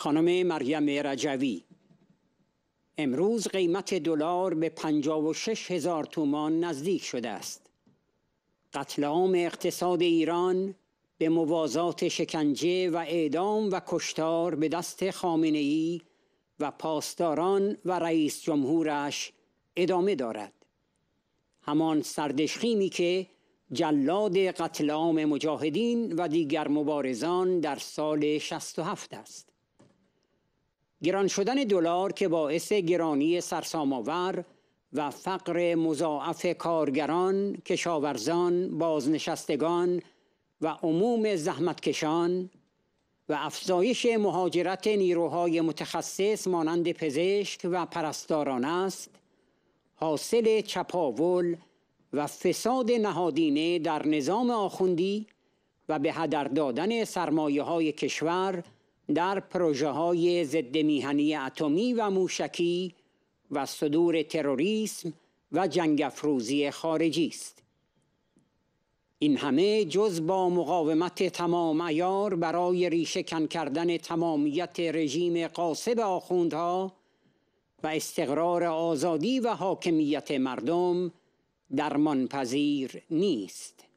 خانم مریم رجوی امروز قیمت دلار به 56 هزار تومان نزدیک شده است قتل عام اقتصاد ایران به موازات شکنجه و اعدام و کشتار به دست خامنه ای و پاسداران و رئیس جمهورش ادامه دارد همان سردشخیمی که جلاد قتل عام مجاهدین و دیگر مبارزان در سال 67 است گران شدن دلار که باعث گرانی سرسام‌آور و فقر مضاعف کارگران، کشاورزان، بازنشستگان و عموم زحمتکشان و افزایش مهاجرت نیروهای متخصص مانند پزشک و پرستاران است حاصل چپاول و فساد نهادینه در نظام آخوندی و به هدر دادن سرمایه های کشور در پروژه های ضد میهنی اتمی و موشکی و صدور تروریسم و جنگ افروزی خارجی است این همه جز با مقاومت تمام ایار برای ریشه کن کردن تمامیت رژیم قاسب آخوندها و استقرار آزادی و حاکمیت مردم درمانپذیر نیست